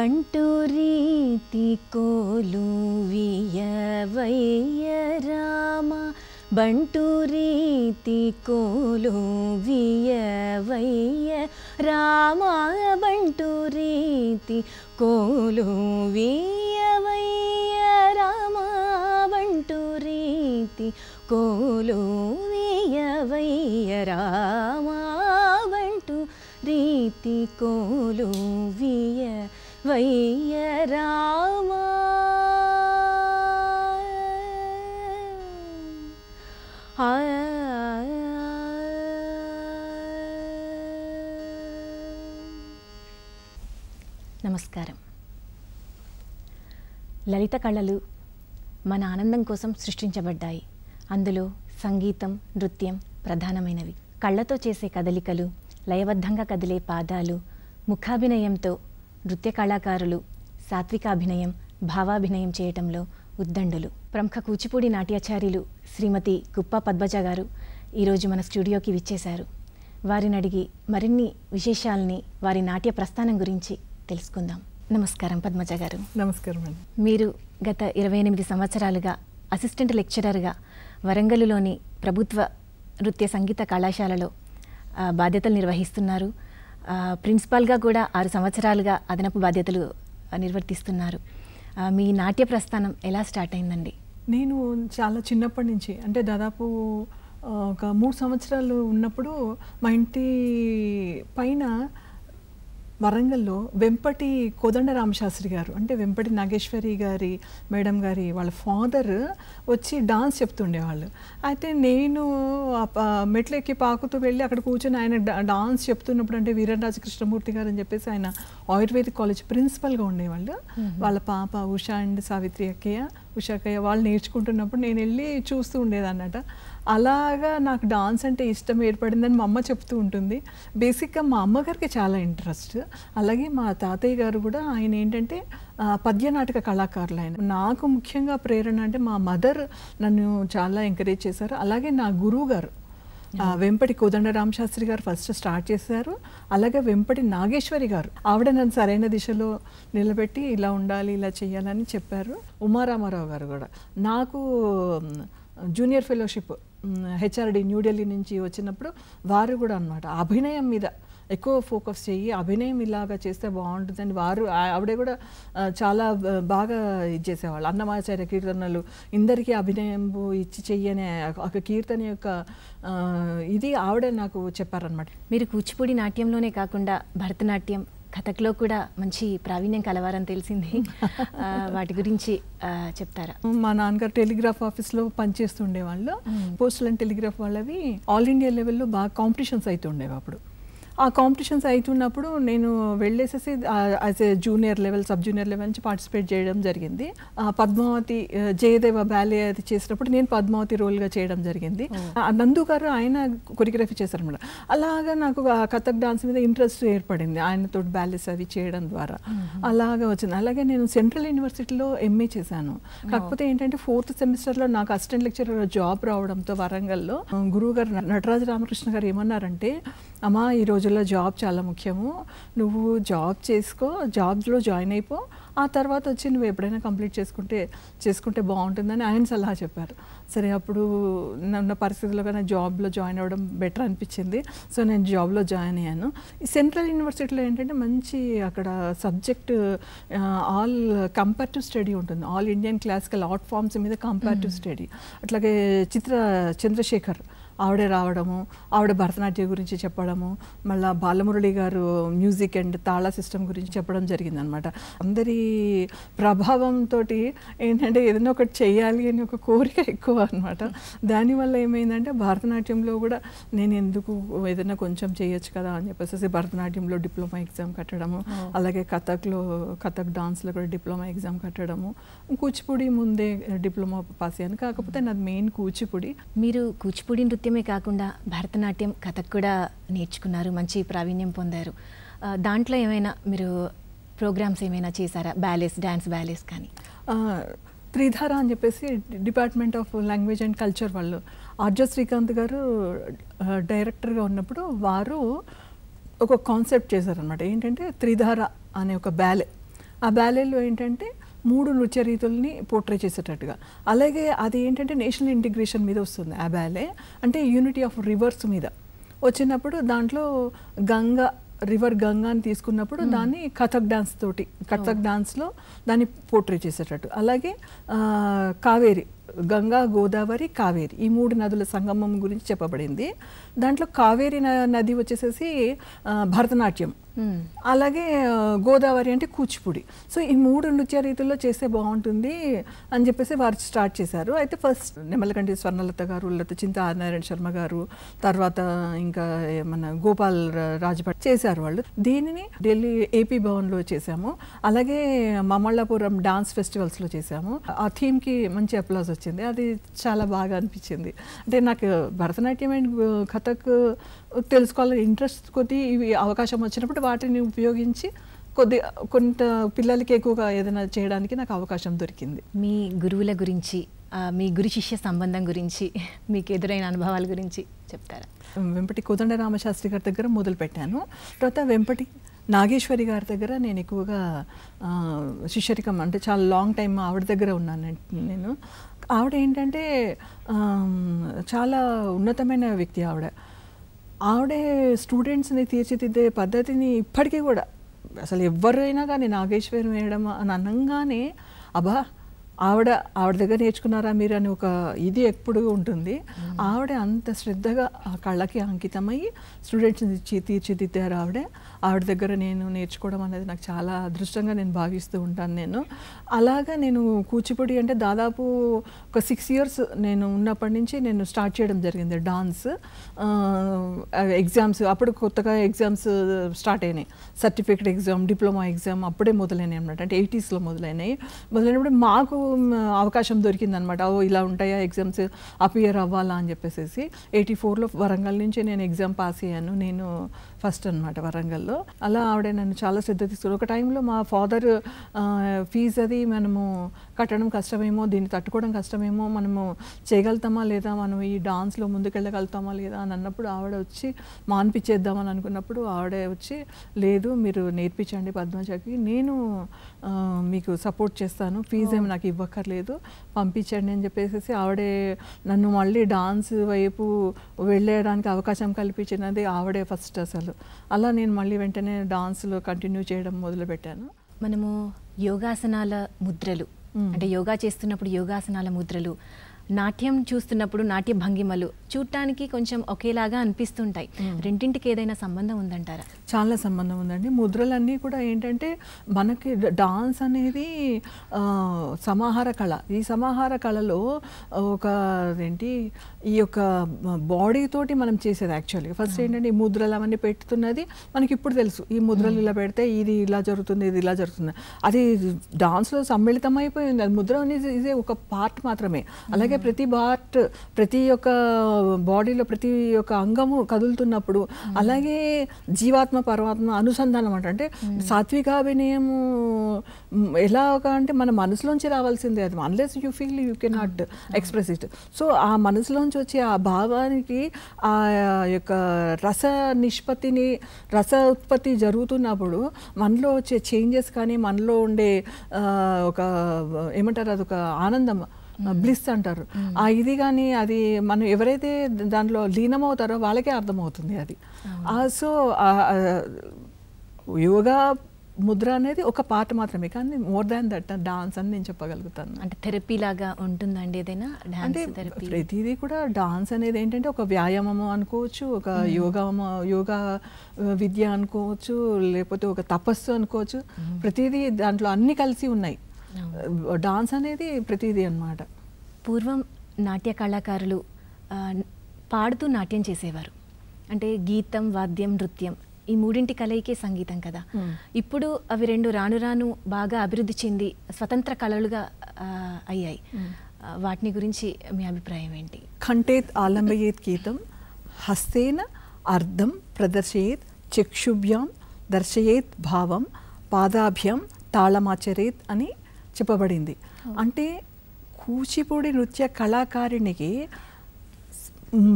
ಬಂಟು ರೀತಿ ಕೋಲುವಿಯವಯ್ಯ ರಾಮ ಬಂಟು ರೀತಿ ಕೋಲುವಿಯವಯ್ಯ ರಾಮ ಬಂಟು ರೀತಿ ಕೋಲುವಿಯವಯ್ಯ ರಾಮ ಬಂಟು ರೀತಿ ಕೋಲುವಿಯವಯ್ಯ ರಾಮ ಬಂಟು ರೀತಿ ಕೋಲುವಿಯ వయ్య రామా నమస్కారం లలిత కళలు మన ఆనందం కోసం సృష్టించబడ్డాయి అందులో సంగీతం నృత్యం ప్రధానమైనవి కళ్ళతో చేసే కదలికలు లయబద్ధంగా కదిలే పాదాలు ముఖాభినయంతో నృత్య కళాకారులు సాత్వికాభినయం భావాభినయం చేయటంలో ఉద్దండులు ప్రముఖ కూచిపూడి నాట్యాచార్యులు శ్రీమతి గుప్ప పద్మజ గారు ఈరోజు మన స్టూడియోకి విచ్చేశారు వారిని అడిగి మరిన్ని విశేషాలని వారి నాట్య ప్రస్థానం గురించి తెలుసుకుందాం నమస్కారం పద్మజ గారు నమస్కారం మీరు గత ఇరవై ఎనిమిది సంవత్సరాలుగా అసిస్టెంట్ లెక్చరర్గా వరంగల్లులోని ప్రభుత్వ నృత్య సంగీత కళాశాలలో బాధ్యతలు నిర్వహిస్తున్నారు ప్రిన్సిపాల్గా కూడా ఆరు సంవత్సరాలుగా అదనపు బాధ్యతలు నిర్వర్తిస్తున్నారు మీ నాట్య ప్రస్థానం ఎలా స్టార్ట్ అయిందండి నేను చాలా చిన్నప్పటి నుంచి అంటే దాదాపు ఒక మూడు సంవత్సరాలు ఉన్నప్పుడు మా ఇంటి పైన వరంగల్లో వెంపటి కోదండరామ శాస్త్రి గారు అంటే వెంపటి నాగేశ్వరి గారి మేడం గారి వాళ్ళ ఫాదర్ వచ్చి డాన్స్ చెప్తుండేవాళ్ళు అయితే నేను మెట్లెక్కి పాకుతూ వెళ్ళి అక్కడ కూర్చొని ఆయన డాన్స్ చెప్తున్నప్పుడు అంటే వీరరాజ కృష్ణమూర్తి గారు అని చెప్పేసి ఆయన ఆయుర్వేదిక్ కాలేజ్ ప్రిన్సిపల్గా ఉండేవాళ్ళు వాళ్ళ పాప ఉషా అండ్ సావిత్రి అక్కయ్య ఉషాకయ్య అక్కయ్య వాళ్ళు నేర్చుకుంటున్నప్పుడు నేను వెళ్ళి చూస్తూ ఉండేదన్నమాట అలాగా నాకు డాన్స్ అంటే ఇష్టం ఏర్పడిందని మా అమ్మ చెప్తూ ఉంటుంది బేసిక్గా మా అమ్మగారికి చాలా ఇంట్రెస్ట్ అలాగే మా తాతయ్య గారు కూడా ఆయన ఏంటంటే పద్యనాటక కళాకారులు ఆయన నాకు ముఖ్యంగా ప్రేరణ అంటే మా మదర్ నన్ను చాలా ఎంకరేజ్ చేశారు అలాగే నా గురువు గారు వెంపటి కోదండరామ శాస్త్రి గారు ఫస్ట్ స్టార్ట్ చేశారు అలాగే వెంపటి నాగేశ్వరి గారు ఆవిడ నన్ను సరైన దిశలో నిలబెట్టి ఇలా ఉండాలి ఇలా చేయాలని చెప్పారు ఉమారామారావు గారు కూడా నాకు జూనియర్ ఫెలోషిప్ హెచ్ఆర్డి న్యూఢిల్లీ నుంచి వచ్చినప్పుడు వారు కూడా అనమాట అభినయం మీద ఎక్కువ ఫోకస్ చేయి అభినయం ఇలాగా చేస్తే బాగుంటుందని వారు ఆవిడే కూడా చాలా బాగా చేసేవాళ్ళు అన్నమాచార్య కీర్తనలు ఇందరికీ అభినయం ఇచ్చి చెయ్యనే ఒక కీర్తన యొక్క ఇది ఆవిడే నాకు చెప్పారనమాట మీరు కూచిపూడి నాట్యంలోనే కాకుండా భరతనాట్యం కథక్లో కూడా మంచి ప్రావీణ్యం కలవారని తెలిసింది వాటి గురించి చెప్తారా మా నాన్నగారు టెలిగ్రాఫ్ ఆఫీస్లో పనిచేస్తుండే వాళ్ళు పోస్టల్ అండ్ టెలిగ్రాఫ్ వాళ్ళవి ఆల్ ఇండియా లెవెల్లో బాగా కాంపిటీషన్స్ అయితే ఉండేవి అప్పుడు ఆ కాంపిటీషన్స్ అవుతున్నప్పుడు నేను వెళ్ళేసేసి as a junior level sub junior level నుంచి పార్టిసిపేట్ చేయడం జరిగింది పద్మావతి జయదేవ బ్యాలే అది చేసినప్పుడు నేను పద్మావతి రోల్గా చేయడం జరిగింది నందు గారు ఆయన కొరియోగ్రఫీ చేశారు అనమాట అలాగా నాకు కథక్ డాన్స్ మీద ఇంట్రెస్ట్ ఏర్పడింది ఆయనతో బ్యాలెస్ అవి చేయడం ద్వారా అలాగా వచ్చింది అలాగే నేను సెంట్రల్ యూనివర్సిటీలో ఎంఏ చేశాను కాకపోతే ఏంటంటే ఫోర్త్ సెమిస్టర్లో నాకు అసిస్టెంట్ లెక్చరర్ జాబ్ రావడంతో వరంగల్లో గురువు గారు నటరాజ రామకృష్ణ గారు ఏమన్నారంటే అమ్మా ఈరోజు రోజుల్లో జాబ్ చాలా ముఖ్యము నువ్వు జాబ్ చేసుకో జాబ్లో జాయిన్ అయిపో ఆ తర్వాత వచ్చి నువ్వు ఎప్పుడైనా కంప్లీట్ చేసుకుంటే చేసుకుంటే బాగుంటుందని ఆయన సలహా చెప్పారు సరే అప్పుడు ఉన్న పరిస్థితుల్లో కానీ జాబ్లో జాయిన్ అవ్వడం బెటర్ అనిపించింది సో నేను జాబ్లో జాయిన్ అయ్యాను సెంట్రల్ యూనివర్సిటీలో ఏంటంటే మంచి అక్కడ సబ్జెక్ట్ ఆల్ కంపారిటివ్ స్టడీ ఉంటుంది all Indian classical art forms మీద కంపారిటివ్ స్టడీ అట్లాగే చిత్ర చంద్రశేఖర్ ఆవిడ రావడము ఆవిడ భరతనాట్యం గురించి చెప్పడము మళ్ళీ బాలమురళి గారు మ్యూజిక్ అండ్ తాళ సిస్టమ్ గురించి చెప్పడం జరిగింది అనమాట అందరి ప్రభావంతో ఏంటంటే ఏదైనా ఒకటి చేయాలి అని ఒక కోరిక ఎక్కువ అనమాట దానివల్ల ఏమైందంటే భరతనాట్యంలో కూడా నేను ఎందుకు ఏదైనా కొంచెం చేయొచ్చు కదా అని చెప్పేసి భరతనాట్యంలో డిప్లొమా ఎగ్జామ్ కట్టడము అలాగే కథక్లో కథక్ డాన్స్లో కూడా డిప్లొమా ఎగ్జామ్ కట్టడము కూచిపూడి ముందే డిప్లొమా పాస్ అయ్యాను కాకపోతే నాది మెయిన్ కూచిపూడి మీరు కూచిపూడి నృత్యం నాట్యమే కాకుండా భరతనాట్యం కథకు కూడా నేర్చుకున్నారు మంచి ప్రావీణ్యం పొందారు దాంట్లో ఏమైనా మీరు ప్రోగ్రామ్స్ ఏమైనా చేశారా బ్యాలెస్ డ్యాన్స్ బ్యాలెస్ కానీ త్రిధార అని చెప్పేసి department of language and culture వాళ్ళు ఆర్జ శ్రీకాంత్ గారు డైరెక్టర్గా ఉన్నప్పుడు వారు ఒక కాన్సెప్ట్ చేశారనమాట ఏంటంటే త్రిధార అనే ఒక బ్యాలె ఆ బ్యాలెలో ఏంటంటే మూడు నృత్య రీతుల్ని పోర్ట్రే చేసేటట్టుగా అలాగే అది ఏంటంటే నేషనల్ ఇంటిగ్రేషన్ మీద వస్తుంది ఆ బ్యాలే అంటే యూనిటీ ఆఫ్ రివర్స్ మీద వచ్చినప్పుడు దాంట్లో గంగా రివర్ గంగాని తీసుకున్నప్పుడు దాన్ని కథక్ డాన్స్ తోటి కథక్ డాన్స్లో దాన్ని పోర్ట్రే చేసేటట్టు అలాగే కావేరి గంగా గోదావరి కావేరి ఈ మూడు నదుల సంగమం గురించి చెప్పబడింది దాంట్లో కావేరి నది వచ్చేసేసి భరతనాట్యం అలాగే గోదావరి అంటే కూచిపూడి సో ఈ మూడు నృత్య రీతుల్లో చేస్తే బాగుంటుంది అని చెప్పేసి వారు స్టార్ట్ చేశారు అయితే ఫస్ట్ నిమ్మలకంటి స్వర్ణలత గారు లేకపోతే చింత ఆదినారాయణ శర్మ గారు తర్వాత ఇంకా మన గోపాల్ రాజభట్ చేశారు వాళ్ళు దీనిని ఢిల్లీ ఏపీ భవన్లో చేశాము అలాగే మమల్లాపురం డాన్స్ ఫెస్టివల్స్లో చేశాము ఆ థీమ్కి మంచి అప్లాజ్ వచ్చింది అది చాలా బాగా అనిపించింది అంటే నాకు భరతనాట్యం అండ్ కథక్ తెలుసుకోవాలని ఇంట్రెస్ట్ కొద్ది ఇవి అవకాశం వచ్చినప్పుడు వాటిని ఉపయోగించి కొద్ది కొంత పిల్లలకి ఎక్కువగా ఏదైనా చేయడానికి నాకు అవకాశం దొరికింది మీ గురువుల గురించి మీ గురు శిష్య సంబంధం గురించి మీకు ఎదురైన అనుభవాల గురించి చెప్తారా వెంపటి కుదండ రామశాస్త్రి గారి దగ్గర మొదలుపెట్టాను తర్వాత వెంపటి నాగేశ్వరి గారి దగ్గర నేను ఎక్కువగా శిష్యరికం అంటే చాలా లాంగ్ టైం ఆవిడ దగ్గర ఉన్నాను నేను ఆవిడ ఏంటంటే చాలా ఉన్నతమైన వ్యక్తి ఆవిడ ఆవిడే స్టూడెంట్స్ని తీర్చిదిద్దే పద్ధతిని ఇప్పటికీ కూడా అసలు ఎవరైనా కానీ నాగేశ్వరం వేయడం అని అనగానే అబ్బా ఆవిడ ఆవిడ దగ్గర నేర్చుకున్నారా మీరు అని ఒక ఇది ఎప్పుడు ఉంటుంది ఆవిడ అంత శ్రద్ధగా కళ్ళకి అంకితమై స్టూడెంట్స్ని తీర్చిదిద్దారు ఆవిడ ఆవిడ దగ్గర నేను నేర్చుకోవడం అనేది నాకు చాలా అదృష్టంగా నేను భావిస్తూ ఉంటాను నేను అలాగా నేను కూచిపూడి అంటే దాదాపు ఒక సిక్స్ ఇయర్స్ నేను ఉన్నప్పటి నుంచి నేను స్టార్ట్ చేయడం జరిగింది డాన్స్ ఎగ్జామ్స్ అప్పుడు కొత్తగా ఎగ్జామ్స్ స్టార్ట్ అయినాయి సర్టిఫికేట్ ఎగ్జామ్ డిప్లొమా ఎగ్జామ్ అప్పుడే మొదలైనాయి అనమాట అంటే ఎయిటీస్లో మొదలైనాయి మొదలైనప్పుడు మాకు అవకాశం దొరికిందనమాట ఓ ఇలా ఉంటాయా ఎగ్జామ్స్ అపియర్ అవ్వాలా అని చెప్పేసి ఎయిటీ ఫోర్లో వరంగల్ నుంచి నేను ఎగ్జామ్ పాస్ అయ్యాను నేను ఫస్ట్ అనమాట వరంగల్ హాస్పిటల్లో అలా ఆవిడ నన్ను చాలా శ్రద్ధ తీసుకున్నారు ఒక టైంలో మా ఫాదర్ ఫీజ్ అది మనము కట్టడం కష్టమేమో దీన్ని తట్టుకోవడం కష్టమేమో మనము చేయగలుగుతామా లేదా మనం ఈ డాన్స్లో ముందుకెళ్ళగలుగుతామా లేదా అని అన్నప్పుడు ఆవిడ వచ్చి మాన్పించేద్దామని అనుకున్నప్పుడు ఆవిడే వచ్చి లేదు మీరు నేర్పించండి పద్మజకి నేను మీకు సపోర్ట్ చేస్తాను ఫీజు ఏమి నాకు ఇవ్వక్కర్లేదు పంపించండి అని చెప్పేసి ఆవిడే నన్ను మళ్ళీ డాన్స్ వైపు వెళ్ళేయడానికి అవకాశం కల్పించినది ఆవిడే ఫస్ట్ అసలు అలా నేను మళ్ళీ వెంటనే డాన్స్లో కంటిన్యూ చేయడం మొదలుపెట్టాను మనము యోగాసనాల ముద్రలు అంటే యోగా చేస్తున్నప్పుడు యోగాసనాల ముద్రలు నాట్యం చూస్తున్నప్పుడు నాట్య భంగిమలు చూడటానికి కొంచెం ఒకేలాగా అనిపిస్తుంటాయి రెండింటికి ఏదైనా సంబంధం ఉందంటారా చాలా సంబంధం ఉందండి ముద్రలన్నీ కూడా ఏంటంటే మనకి డాన్స్ అనేది సమాహార కళ ఈ సమాహార కళలో ఒక ఏంటి ఈ యొక్క బాడీ తోటి మనం చేసేది యాక్చువల్గా ఫస్ట్ ఏంటంటే ఈ ముద్రలు అవన్నీ పెట్టుతున్నది మనకి ఇప్పుడు తెలుసు ఈ ముద్రలు ఇలా పెడితే ఇది ఇలా జరుగుతుంది ఇది ఇలా జరుగుతుంది అది డాన్స్లో సమ్మిళితం అయిపోయింది అది ముద్ర అనేది ఇదే ఒక పార్ట్ మాత్రమే అలాగే ప్రతి పార్ట్ ప్రతి ఒక్క బాడీలో ప్రతి ఒక్క అంగము కదులుతున్నప్పుడు అలాగే జీవాత్మ పరమాత్మ అనుసంధానం అంట అంటే సాత్వికాభినయము ఎలా ఒక అంటే మన మనసులోంచి రావాల్సిందే అది unless you feel you can not express it so ఆ మనసులో నుంచి వచ్చే ఆ భావానికి ఆ యొక్క రస నిష్పత్తిని రస ఉత్పత్తి జరుగుతున్నప్పుడు మనలో వచ్చే చేంజెస్ కానీ మనలో ఉండే ఒక ఏమంటారు అదొక ఆనందం బ్లిస్ అంటారు ఆ ఇది కానీ అది మనం ఎవరైతే దాంట్లో లీనమవుతారో వాళ్ళకే అర్థమవుతుంది అది సో యోగా ముద్ర అనేది ఒక పాట మాత్రమే కానీ మోర్ దాన్ దట్ డాన్స్ అని నేను చెప్పగలుగుతాను అంటే థెరపీ లాగా ఉంటుందండి ఏదైనా అంటే ప్రతిదీ కూడా డాన్స్ అనేది ఏంటంటే ఒక వ్యాయామము అనుకోవచ్చు ఒక యోగా యోగా విద్య అనుకోవచ్చు లేకపోతే ఒక తపస్సు అనుకోవచ్చు ప్రతిదీ దాంట్లో అన్నీ కలిసి ఉన్నాయి డాన్స్ అనేది ప్రతిదీ అనమాట పూర్వం నాట్య కళాకారులు పాడుతూ నాట్యం చేసేవారు అంటే గీతం వాద్యం నృత్యం ఈ మూడింటి కలయికే సంగీతం కదా hmm. ఇప్పుడు అవి రెండు రాను రాను బాగా అభివృద్ధి చెంది స్వతంత్ర కళలుగా అయ్యాయి hmm. వాటిని గురించి మీ అభిప్రాయం ఏంటి కంఠేత్ ఆలంబయేత్ గీతం హస్తేన అర్థం ప్రదర్శయేత్ చక్షుభ్యాం దర్శయేత్ భావం పాదాభ్యం తాళమాచరేత్ అని చెప్పబడింది hmm. అంటే కూచిపూడి నృత్య కళాకారిణికి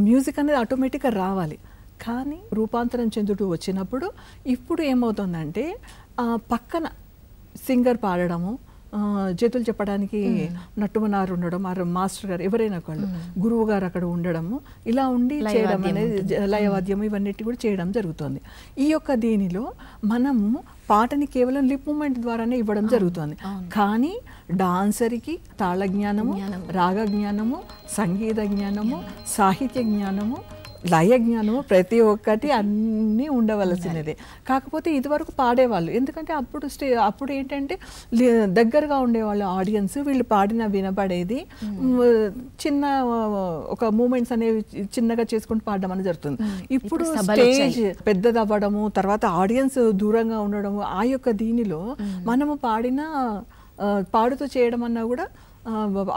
మ్యూజిక్ అనేది ఆటోమేటిక్గా రావాలి కానీ రూపాంతరం చెందుతూ వచ్చినప్పుడు ఇప్పుడు ఏమవుతుందంటే పక్కన సింగర్ పాడడము చేతులు చెప్పడానికి నట్టుమనారు ఉండడం ఆ మాస్టర్ గారు ఎవరైనా ఒకళ్ళు గురువు గారు అక్కడ ఉండడము ఇలా ఉండి చేయడం అనేది లయవాద్యం ఇవన్నిటి కూడా చేయడం జరుగుతుంది ఈ యొక్క దీనిలో మనం పాటని కేవలం లిప్ మూమెంట్ ద్వారానే ఇవ్వడం జరుగుతుంది కానీ డాన్సర్కి తాళ జ్ఞానము రాగ జ్ఞానము సంగీత జ్ఞానము సాహిత్య జ్ఞానము లయ జ్ఞానము ప్రతి ఒక్కటి అన్నీ ఉండవలసినది కాకపోతే ఇదివరకు పాడేవాళ్ళు ఎందుకంటే అప్పుడు స్టే అప్పుడు ఏంటంటే దగ్గరగా ఉండేవాళ్ళు ఆడియన్స్ వీళ్ళు పాడిన వినపడేది hmm. చిన్న ఒక మూమెంట్స్ అనేవి చిన్నగా చేసుకుంటూ పాడడం అనేది జరుగుతుంది hmm. ఇప్పుడు స్టేజ్ పెద్దది అవ్వడము తర్వాత ఆడియన్స్ దూరంగా ఉండడము ఆ యొక్క దీనిలో hmm. మనము పాడిన పాడుతూ చేయడం అన్నా కూడా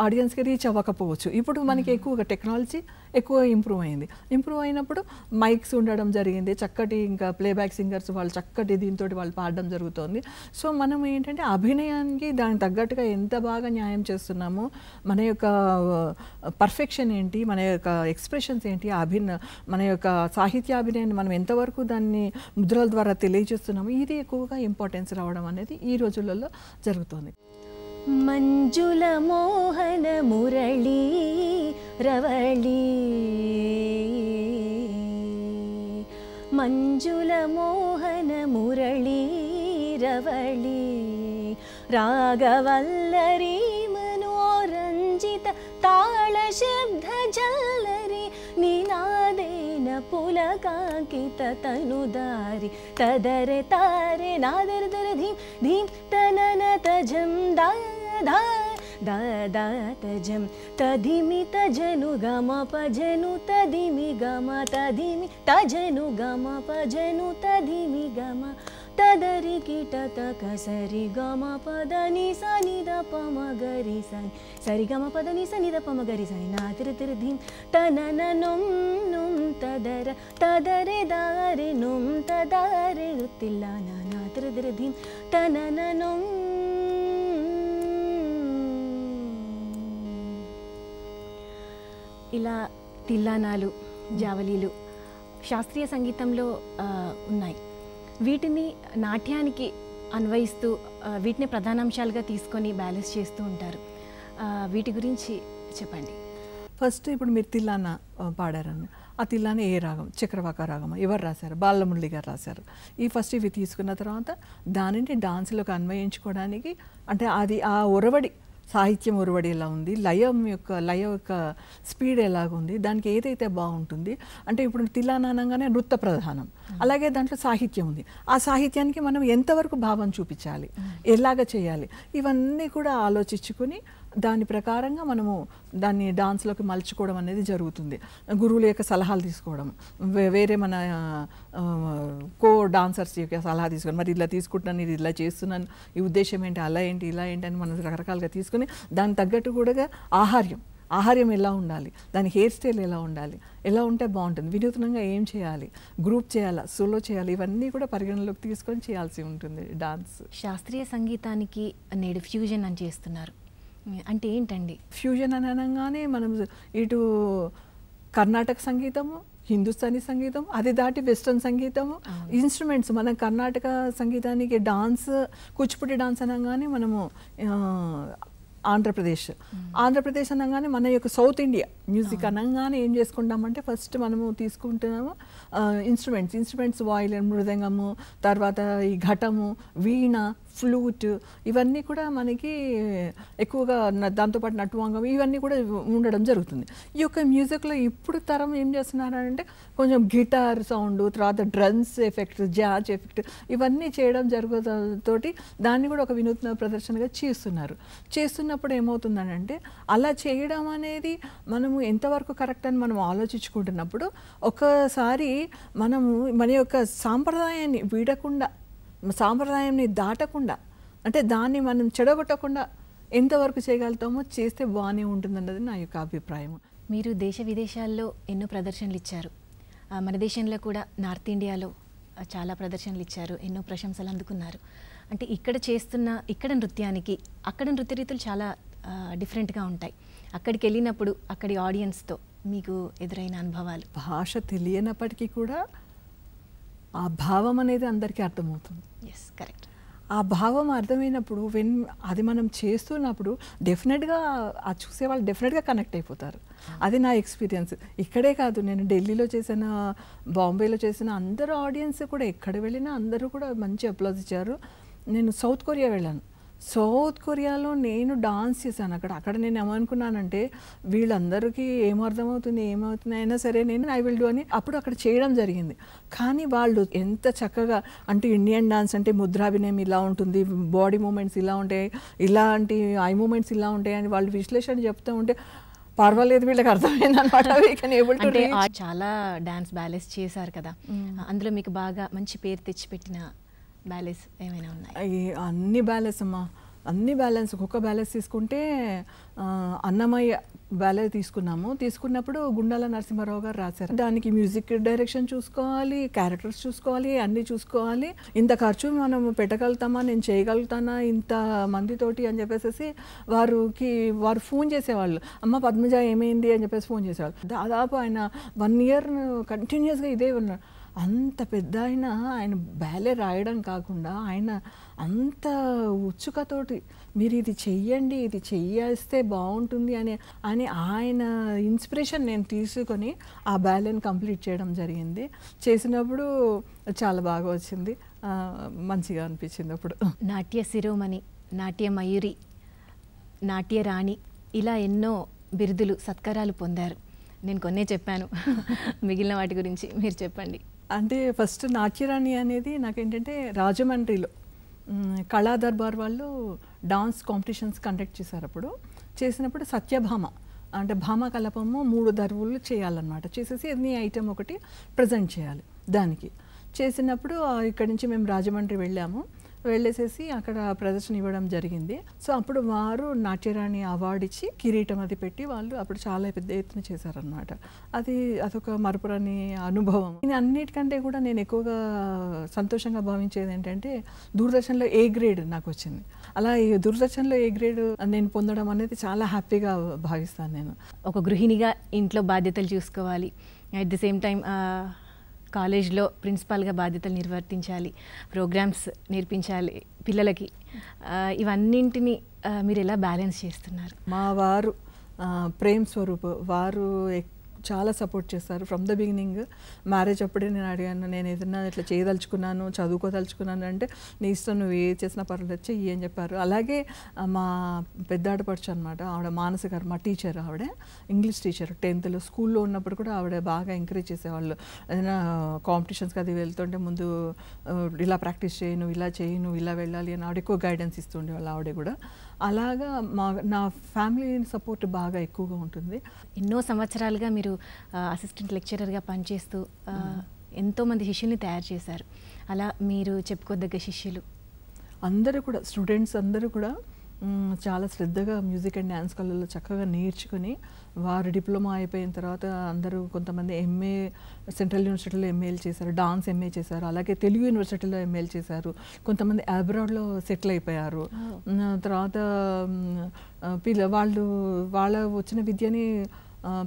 ఆడియన్స్కి రీచ్ అవ్వకపోవచ్చు ఇప్పుడు మనకి ఎక్కువగా టెక్నాలజీ ఎక్కువ ఇంప్రూవ్ అయింది ఇంప్రూవ్ అయినప్పుడు మైక్స్ ఉండడం జరిగింది చక్కటి ఇంకా ప్లేబ్యాక్ సింగర్స్ వాళ్ళు చక్కటి దీంతో వాళ్ళు పాడడం జరుగుతుంది సో మనం ఏంటంటే అభినయానికి దానికి తగ్గట్టుగా ఎంత బాగా న్యాయం చేస్తున్నామో మన యొక్క పర్ఫెక్షన్ ఏంటి మన యొక్క ఎక్స్ప్రెషన్స్ ఏంటి అభిన మన యొక్క సాహిత్యాభినయాన్ని మనం ఎంతవరకు దాన్ని ముద్రల ద్వారా తెలియజేస్తున్నాము ఇది ఎక్కువగా ఇంపార్టెన్స్ రావడం అనేది ఈ రోజులలో జరుగుతుంది मञ्जुलमोहनमुरळी रवळी मञ्जुलमोहन मुरळी रवळी रागवल्लरी मनोरञ्जित ताळशब्दजल्लरी नीनादेन पुलकाङ्कित तनुदारि तदरे तारे नादर दर धीं धीं तनन तजं दाधा दाजं तदिमि तजनु पजनु तदिमि गम तदिमि तजनु पजनु तदिमि गम టదరికిటతక సరిగమ పదని సనిద పమ గరి సని సరిగమ పదని సనిద పమ గరి సని నా తిరు తిరు ధిం టనన నొం నుం తదర తదరి దారి నొం తదారి రుత్తిల్ల నా నా తిరు తిరు ధిం టనన నొం ఇలా తిల్లానాలు జావలీలు శాస్త్రీయ సంగీతంలో ఉన్నాయి వీటిని నాట్యానికి అన్వయిస్తూ వీటిని ప్రధానాంశాలుగా తీసుకొని బ్యాలెన్స్ చేస్తూ ఉంటారు వీటి గురించి చెప్పండి ఫస్ట్ ఇప్పుడు మీరు తిల్లాన పాడారన్న ఆ తిల్లాన ఏ రాగం చక్రవాక రాగం ఎవరు రాశారు బాలమురళి గారు రాశారు ఈ ఫస్ట్ ఇవి తీసుకున్న తర్వాత దానిని డాన్స్లోకి అన్వయించుకోవడానికి అంటే అది ఆ ఒరవడి సాహిత్యం ఒరవడి ఎలా ఉంది లయం యొక్క లయ యొక్క స్పీడ్ ఎలాగుంది దానికి ఏదైతే బాగుంటుంది అంటే ఇప్పుడు తిలానానంగానే నృత్య ప్రధానం అలాగే దాంట్లో సాహిత్యం ఉంది ఆ సాహిత్యానికి మనం ఎంతవరకు భావం చూపించాలి ఎలాగ చేయాలి ఇవన్నీ కూడా ఆలోచించుకుని దాని ప్రకారంగా మనము దాన్ని డాన్స్లోకి మలుచుకోవడం అనేది జరుగుతుంది గురువుల యొక్క సలహాలు తీసుకోవడం వేరే మన కో డాన్సర్స్ యొక్క సలహా తీసుకోవడం మరి ఇలా తీసుకుంటున్నాను ఇది ఇలా చేస్తున్నాను ఈ ఉద్దేశం ఏంటి అలా ఏంటి ఇలా ఏంటి అని మనం రకరకాలుగా తీసుకుని దానికి తగ్గట్టు కూడా ఆహార్యం ఆహార్యం ఎలా ఉండాలి దాని హెయిర్ స్టైల్ ఎలా ఉండాలి ఎలా ఉంటే బాగుంటుంది వినూత్నంగా ఏం చేయాలి గ్రూప్ చేయాలా సోలో చేయాలి ఇవన్నీ కూడా పరిగణలోకి తీసుకొని చేయాల్సి ఉంటుంది డాన్స్ శాస్త్రీయ సంగీతానికి నేడు ఫ్యూజన్ అని చేస్తున్నారు అంటే ఏంటండి ఫ్యూజన్ అని అనగానే మనం ఇటు కర్ణాటక సంగీతము హిందుస్థానీ సంగీతం అది దాటి వెస్ట్రన్ సంగీతము ఇన్స్ట్రుమెంట్స్ మన కర్ణాటక సంగీతానికి డాన్స్ కూచిపూడి డాన్స్ అనగానే మనము ఆంధ్రప్రదేశ్ hmm. ఆంధ్రప్రదేశ్ అనగానే మన యొక్క సౌత్ ఇండియా మ్యూజిక్ అనగానే ఏం చేసుకుంటామంటే ఫస్ట్ మనము తీసుకుంటున్నాము ఇన్స్ట్రుమెంట్స్ ఇన్స్ట్రుమెంట్స్ వాయిలన్ మృదంగము తర్వాత ఈ ఘటము వీణ ఫ్లూట్ ఇవన్నీ కూడా మనకి ఎక్కువగా దాంతోపాటు నటువంగం ఇవన్నీ కూడా ఉండడం జరుగుతుంది ఈ యొక్క మ్యూజిక్లో ఇప్పుడు తరం ఏం చేస్తున్నారంటే కొంచెం గిటార్ సౌండ్ తర్వాత డ్రమ్స్ ఎఫెక్ట్ జాజ్ ఎఫెక్ట్ ఇవన్నీ చేయడం జరుగుతోటి దాన్ని కూడా ఒక వినూత్న ప్రదర్శనగా చేస్తున్నారు చేస్తున్నప్పుడు ఏమవుతుందనంటే అలా చేయడం అనేది మనము ఎంతవరకు కరెక్ట్ అని మనం ఆలోచించుకుంటున్నప్పుడు ఒకసారి మనము మన యొక్క సాంప్రదాయాన్ని వీడకుండా సాంప్రదాయాన్ని దాటకుండా అంటే దాన్ని మనం చెడగొట్టకుండా ఎంతవరకు చేయగలుగుతామో చేస్తే బాగానే ఉంటుందన్నది నా యొక్క అభిప్రాయం మీరు దేశ విదేశాల్లో ఎన్నో ప్రదర్శనలు ఇచ్చారు మన దేశంలో కూడా నార్త్ ఇండియాలో చాలా ప్రదర్శనలు ఇచ్చారు ఎన్నో ప్రశంసలు అందుకున్నారు అంటే ఇక్కడ చేస్తున్న ఇక్కడ నృత్యానికి అక్కడ నృత్య రీతులు చాలా డిఫరెంట్గా ఉంటాయి అక్కడికి వెళ్ళినప్పుడు అక్కడి ఆడియన్స్తో మీకు ఎదురైన అనుభవాలు భాష తెలియనప్పటికీ కూడా ఆ భావం అనేది అందరికీ అర్థమవుతుంది ఎస్ కరెక్ట్ ఆ భావం అర్థమైనప్పుడు వెన్ అది మనం చేస్తున్నప్పుడు డెఫినెట్గా ఆ చూసే వాళ్ళు డెఫినెట్గా కనెక్ట్ అయిపోతారు అది నా ఎక్స్పీరియన్స్ ఇక్కడే కాదు నేను ఢిల్లీలో చేసిన బాంబేలో చేసిన అందరు ఆడియన్స్ కూడా ఎక్కడ వెళ్ళినా అందరూ కూడా మంచి అప్లాజ్ ఇచ్చారు నేను సౌత్ కొరియా వెళ్ళాను సౌత్ కొరియాలో నేను డాన్స్ చేశాను అక్కడ అక్కడ నేను ఏమనుకున్నానంటే వీళ్ళందరికీ ఏమర్థమవుతుంది ఏమవుతుంది అయినా సరే నేను ఐ విల్ డూ అని అప్పుడు అక్కడ చేయడం జరిగింది కానీ వాళ్ళు ఎంత చక్కగా అంటే ఇండియన్ డాన్స్ అంటే ముద్రాభినయం ఇలా ఉంటుంది బాడీ మూమెంట్స్ ఇలా ఉంటాయి ఇలాంటి ఐ మూమెంట్స్ ఇలా ఉంటాయి అని వాళ్ళు విశ్లేషణ చెప్తూ ఉంటే పర్వాలేదు వీళ్ళకి అర్థమైంది అనమాట చాలా డాన్స్ బ్యాలెన్స్ చేశారు కదా అందులో మీకు బాగా మంచి పేరు తెచ్చిపెట్టిన బ్యాలెన్స్ ఏమైనా ఉన్నాయి అన్ని బ్యాలెన్స్ అమ్మా అన్ని బ్యాలెన్స్ ఒక్కొక్క బ్యాలెన్స్ తీసుకుంటే అన్నమయ్య బ్యాలెన్స్ తీసుకున్నాము తీసుకున్నప్పుడు గుండాల నరసింహారావు గారు రాశారు దానికి మ్యూజిక్ డైరెక్షన్ చూసుకోవాలి క్యారెక్టర్స్ చూసుకోవాలి అన్నీ చూసుకోవాలి ఇంత ఖర్చు మనం పెట్టగలుగుతామా నేను చేయగలుగుతానా ఇంత మందితోటి అని చెప్పేసి వారికి వారు ఫోన్ చేసేవాళ్ళు అమ్మ పద్మజ ఏమైంది అని చెప్పేసి ఫోన్ చేసేవాళ్ళు దాదాపు ఆయన వన్ ఇయర్ కంటిన్యూస్గా ఇదే ఉన్నారు అంత పెద్ద ఆయన ఆయన బ్యాలే రాయడం కాకుండా ఆయన అంత ఉత్సుకతోటి మీరు ఇది చెయ్యండి ఇది చెయ్యేస్తే బాగుంటుంది అని అని ఆయన ఇన్స్పిరేషన్ నేను తీసుకొని ఆ బ్యాలెన్ కంప్లీట్ చేయడం జరిగింది చేసినప్పుడు చాలా బాగా వచ్చింది మంచిగా అనిపించింది అప్పుడు నాట్య శిరోమణి నాట్య మయూరి నాట్య రాణి ఇలా ఎన్నో బిరుదులు సత్కారాలు పొందారు నేను కొన్నే చెప్పాను మిగిలిన వాటి గురించి మీరు చెప్పండి అంటే ఫస్ట్ నాట్యరాణి అనేది నాకేంటంటే రాజమండ్రిలో కళా దర్బార్ వాళ్ళు డాన్స్ కాంపిటీషన్స్ కండక్ట్ చేశారు అప్పుడు చేసినప్పుడు సత్యభామ అంటే భామ కలపము మూడు దర్వులు చేయాలన్నమాట చేసేసి ఎన్ని ఐటెం ఒకటి ప్రజెంట్ చేయాలి దానికి చేసినప్పుడు ఇక్కడి నుంచి మేము రాజమండ్రి వెళ్ళాము వెళ్ళేసేసి అక్కడ ప్రదర్శన ఇవ్వడం జరిగింది సో అప్పుడు వారు నాట్యరాణి అవార్డు ఇచ్చి కిరీటం అది పెట్టి వాళ్ళు అప్పుడు చాలా పెద్ద ఎత్తున చేశారనమాట అది అదొక మరపురాని అనుభవం నేను అన్నిటికంటే కూడా నేను ఎక్కువగా సంతోషంగా భావించేది ఏంటంటే దూరదర్శన్లో ఏ గ్రేడ్ నాకు వచ్చింది అలా ఈ దూరదర్శన్లో ఏ గ్రేడ్ నేను పొందడం అనేది చాలా హ్యాపీగా భావిస్తాను నేను ఒక గృహిణిగా ఇంట్లో బాధ్యతలు చూసుకోవాలి అట్ ది సేమ్ టైం కాలేజ్లో ప్రిన్సిపాల్గా బాధ్యతలు నిర్వర్తించాలి ప్రోగ్రామ్స్ నేర్పించాలి పిల్లలకి ఇవన్నింటిని మీరు ఎలా బ్యాలెన్స్ చేస్తున్నారు మా వారు ప్రేమ్ స్వరూప్ వారు చాలా సపోర్ట్ చేస్తారు ఫ్రమ్ ద బిగినింగ్ మ్యారేజ్ అప్పుడే నేను అడిగాను నేను ఏదైనా ఇట్లా చేయదలుచుకున్నాను చదువుకోదలుచుకున్నాను అంటే నీ ఇష్టం నువ్వు ఏ చేసినా పర్లేదు చెయ్యి అని చెప్పారు అలాగే మా పెద్ద ఆడపడుచు అనమాట ఆవిడ మానస గారు మా టీచర్ ఆవిడ ఇంగ్లీష్ టీచర్ టెన్త్లో స్కూల్లో ఉన్నప్పుడు కూడా ఆవిడ బాగా ఎంకరేజ్ చేసేవాళ్ళు ఏదైనా కాంపిటీషన్స్కి అది వెళ్తుంటే ముందు ఇలా ప్రాక్టీస్ చేయను ఇలా చేయను ఇలా వెళ్ళాలి అని ఆవిడ ఎక్కువ గైడెన్స్ ఇస్తుండేవాళ్ళు ఆవిడ కూడా అలాగా మా నా ఫ్యామిలీ సపోర్ట్ బాగా ఎక్కువగా ఉంటుంది ఎన్నో సంవత్సరాలుగా మీరు అసిస్టెంట్ లెక్చరర్గా పనిచేస్తూ hmm. ఎంతోమంది శిష్యుల్ని తయారు చేశారు అలా మీరు చెప్పుకోదగ్గ శిష్యులు అందరూ కూడా స్టూడెంట్స్ అందరూ కూడా చాలా శ్రద్ధగా మ్యూజిక్ అండ్ డ్యాన్స్ కళలో చక్కగా నేర్చుకుని వారు డిప్లొమా అయిపోయిన తర్వాత అందరూ కొంతమంది ఎంఏ సెంట్రల్ యూనివర్సిటీలో ఎంఏలు చేశారు డాన్స్ ఎంఏ చేశారు అలాగే తెలుగు యూనివర్సిటీలో ఎంఏలు చేశారు కొంతమంది అబ్రాడ్లో సెటిల్ అయిపోయారు తర్వాత పిల్ల వాళ్ళు వాళ్ళ వచ్చిన విద్యని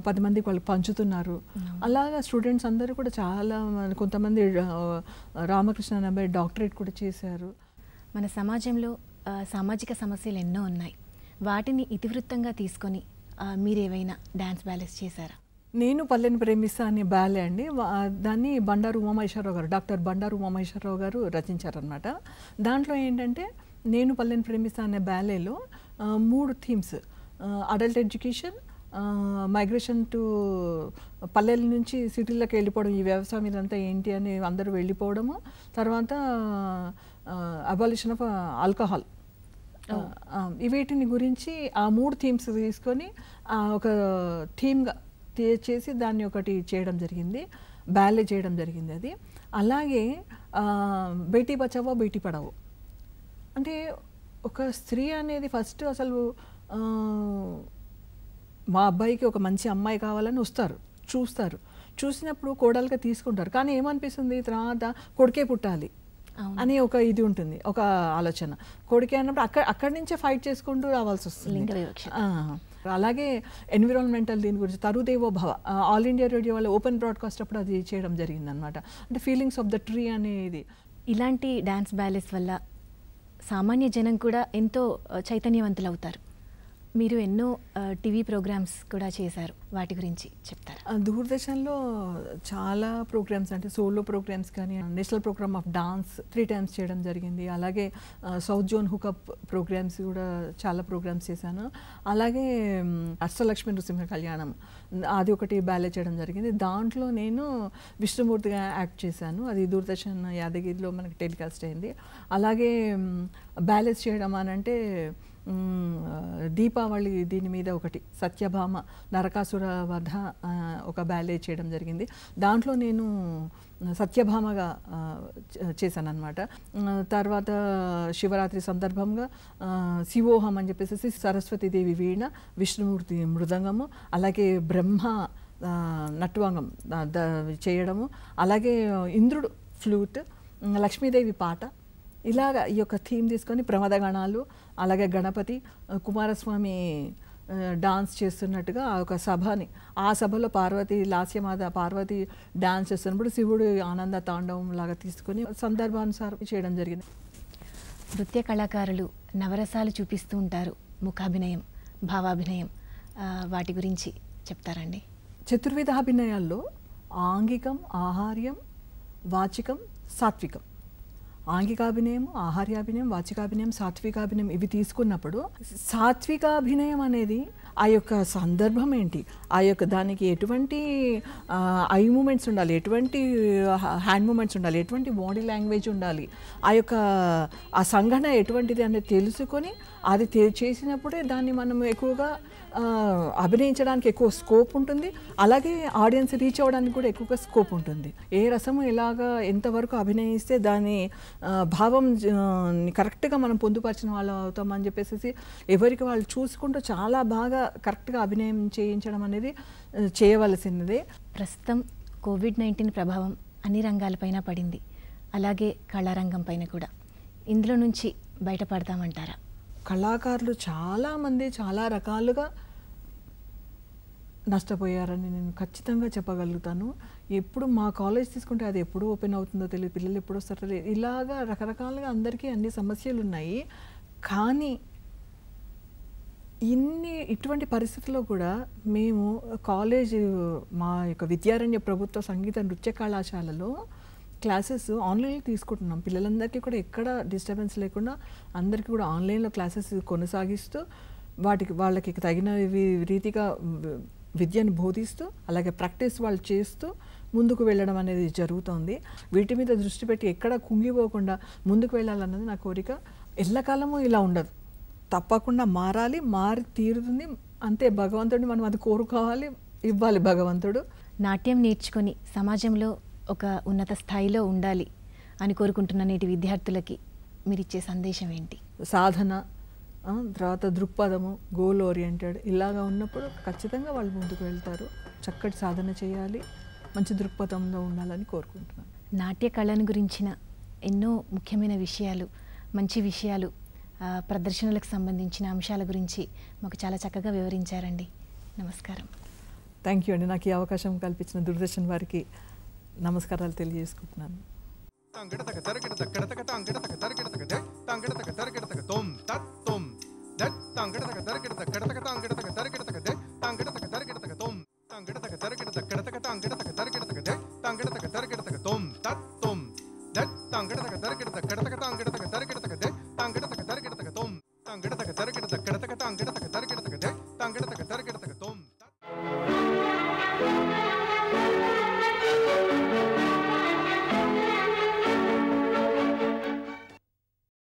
పది మందికి వాళ్ళు పంచుతున్నారు అలాగా స్టూడెంట్స్ అందరూ కూడా చాలా కొంతమంది రామకృష్ణ డాక్టరేట్ కూడా చేశారు మన సమాజంలో సామాజిక సమస్యలు ఎన్నో ఉన్నాయి వాటిని ఇతివృత్తంగా తీసుకొని మీరేవైనా డ్యాన్స్ బ్యాలెన్స్ చేశారా నేను పల్లెని ప్రేమిస్తా అనే బ్యాలే అండి దాన్ని బండారు ఉమామహేశ్వరరావు గారు డాక్టర్ బండారు ఉమామహేశ్వరరావు గారు రచించారనమాట దాంట్లో ఏంటంటే నేను పల్లెని ప్రేమిస్తా అనే బ్యాలేలో మూడు themes adult education migration to పల్లెల నుంచి సిటీలకు వెళ్ళిపోవడం ఈ వ్యవసాయం ఇదంతా ఏంటి అని అందరూ వెళ్ళిపోవడము తర్వాత అబాలిషన్ ఆఫ్ ఆల్కహాల్ వీటిని గురించి ఆ మూడు థీమ్స్ తీసుకొని ఒక థీమ్గా చేసి దాన్ని ఒకటి చేయడం జరిగింది బ్యాలే చేయడం జరిగింది అది అలాగే బేటీ బచావో బేటీ పడావో అంటే ఒక స్త్రీ అనేది ఫస్ట్ అసలు మా అబ్బాయికి ఒక మంచి అమ్మాయి కావాలని వస్తారు చూస్తారు చూసినప్పుడు కోడలుగా తీసుకుంటారు కానీ ఏమనిపిస్తుంది తర్వాత కొడుకే పుట్టాలి అని ఒక ఇది ఉంటుంది ఒక ఆలోచన కోడికి అన్నప్పుడు అక్కడ అక్కడి నుంచే ఫైట్ చేసుకుంటూ రావాల్సి వస్తుంది అలాగే ఎన్విరాన్మెంటల్ దీని గురించి Tarudevo Bhava all India radio వాళ్ళు ఓపెన్ బ్రాడ్కాస్ట్ అప్పుడు అది చేయడం జరిగిందనమాట అంటే ఫీలింగ్స్ ఆఫ్ ద ట్రీ అనేది ఇలాంటి డ్యాన్స్ బ్యాలెస్ వల్ల సామాన్య జనం కూడా ఎంతో చైతన్యవంతులు అవుతారు మీరు ఎన్నో టీవీ ప్రోగ్రామ్స్ కూడా చేశారు వాటి గురించి చెప్తారు దూరదర్శన్లో చాలా ప్రోగ్రామ్స్ అంటే సోలో ప్రోగ్రామ్స్ కానీ national program of dance three times చేయడం జరిగింది అలాగే సౌత్ జోన్ హుకప్ ప్రోగ్రామ్స్ కూడా చాలా ప్రోగ్రామ్స్ చేశాను అలాగే అష్టలక్ష్మి నృసింహ కళ్యాణం అది ఒకటి బ్యాలెట్ చేయడం జరిగింది దాంట్లో నేను విష్ణుమూర్తిగా యాక్ట్ చేశాను అది దూరదర్శన్ యాదగిరిలో మనకి టెలికాస్ట్ అయింది అలాగే బ్యాలెన్స్ చేయడం అని అంటే దీపావళి దీని మీద ఒకటి సత్యభామ నరకాసుర వధ ఒక బ్యాలే చేయడం జరిగింది దాంట్లో నేను సత్యభామగా చేశానమాట తర్వాత శివరాత్రి సందర్భంగా శివోహం అని చెప్పేసి సరస్వతీదేవి వీణ విష్ణుమూర్తి మృదంగము అలాగే బ్రహ్మ నట్వంగం చేయడము అలాగే ఇంద్రుడు ఫ్లూట్ లక్ష్మీదేవి పాట ఇలాగ ఈ యొక్క థీమ్ తీసుకొని ప్రమద గణాలు అలాగే గణపతి కుమారస్వామి డాన్స్ చేస్తున్నట్టుగా ఆ ఒక సభని ఆ సభలో పార్వతి లాస్యమాత పార్వతి డాన్స్ చేస్తున్నప్పుడు శివుడు ఆనంద తాండవం లాగా తీసుకొని సందర్భానుసారం చేయడం జరిగింది నృత్య కళాకారులు నవరసాలు చూపిస్తూ ఉంటారు ముఖాభినయం భావాభినయం వాటి గురించి చెప్తారండి చతుర్విధాభినయాల్లో ఆంగికం ఆహార్యం వాచికం సాత్వికం ఆంగికాభినయం ఆహార్యాభినయం వాచికాభినయం సాత్వికాభినయం ఇవి తీసుకున్నప్పుడు సాత్వికాభినయం అనేది ఆ యొక్క సందర్భం ఏంటి ఆ యొక్క దానికి ఎటువంటి ఐ మూమెంట్స్ ఉండాలి ఎటువంటి హ్యాండ్ మూమెంట్స్ ఉండాలి ఎటువంటి బాడీ లాంగ్వేజ్ ఉండాలి ఆ యొక్క ఆ సంఘటన ఎటువంటిది అనేది తెలుసుకొని అది చేసినప్పుడే దాన్ని మనం ఎక్కువగా అభినయించడానికి ఎక్కువ స్కోప్ ఉంటుంది అలాగే ఆడియన్స్ రీచ్ అవ్వడానికి కూడా ఎక్కువగా స్కోప్ ఉంటుంది ఏ రసము ఎలాగ ఎంతవరకు అభినయిస్తే దాని భావం కరెక్ట్గా మనం పొందుపరిచిన వాళ్ళు అవుతామని చెప్పేసి ఎవరికి వాళ్ళు చూసుకుంటూ చాలా బాగా కరెక్ట్గా అభినయం చేయించడం అనేది అనేది చేయవలసినదే ప్రస్తుతం కోవిడ్ నైన్టీన్ ప్రభావం అన్ని రంగాలపైన పడింది అలాగే కళారంగం పైన కూడా ఇందులో నుంచి బయటపడతామంటారా కళాకారులు చాలామంది చాలా రకాలుగా నష్టపోయారని నేను ఖచ్చితంగా చెప్పగలుగుతాను ఎప్పుడు మా కాలేజ్ తీసుకుంటే అది ఎప్పుడు ఓపెన్ అవుతుందో తెలియదు పిల్లలు ఎప్పుడు వస్తారో తెలియదు ఇలాగా రకరకాలుగా అందరికీ అన్ని సమస్యలు ఉన్నాయి కానీ ఇన్ని ఇటువంటి పరిస్థితుల్లో కూడా మేము కాలేజ్ మా యొక్క విద్యారణ్య ప్రభుత్వ సంగీత నృత్య కళాశాలలో క్లాసెస్ ఆన్లైన్లో తీసుకుంటున్నాం పిల్లలందరికీ కూడా ఎక్కడ డిస్టర్బెన్స్ లేకుండా అందరికీ కూడా ఆన్లైన్లో క్లాసెస్ కొనసాగిస్తూ వాటికి వాళ్ళకి తగిన రీతిగా విద్యను బోధిస్తూ అలాగే ప్రాక్టీస్ వాళ్ళు చేస్తూ ముందుకు వెళ్ళడం అనేది జరుగుతోంది వీటి మీద దృష్టి పెట్టి ఎక్కడ కుంగిపోకుండా ముందుకు వెళ్ళాలన్నది నా కోరిక ఎల్లకాలము ఇలా ఉండదు తప్పకుండా మారాలి మారి తీరుతుంది అంతే భగవంతుడిని మనం అది కోరుకోవాలి ఇవ్వాలి భగవంతుడు నాట్యం నేర్చుకొని సమాజంలో ఒక ఉన్నత స్థాయిలో ఉండాలి అని కోరుకుంటున్న నేటి విద్యార్థులకి మీరు ఇచ్చే సందేశం ఏంటి సాధన తర్వాత దృక్పథము గోల్ ఓరియంటెడ్ ఇలాగా ఉన్నప్పుడు ఖచ్చితంగా వాళ్ళు ముందుకు వెళ్తారు చక్కటి సాధన చేయాలి మంచి దృక్పథంలో ఉండాలని కోరుకుంటున్నాను నాట్య కళను గురించిన ఎన్నో ముఖ్యమైన విషయాలు మంచి విషయాలు ప్రదర్శనలకు సంబంధించిన అంశాల గురించి మాకు చాలా చక్కగా వివరించారండి నమస్కారం థ్యాంక్ యూ అండి నాకు ఈ అవకాశం కల్పించిన దూరదర్శన్ వారికి నమస్కారాలు తెలియజేసుకుంటున్నాను తంగడతక తరగడతక కడతక తంగడతక తరగడతక డే తత్ దట్ తంగడతక తరగడతక తోం తత్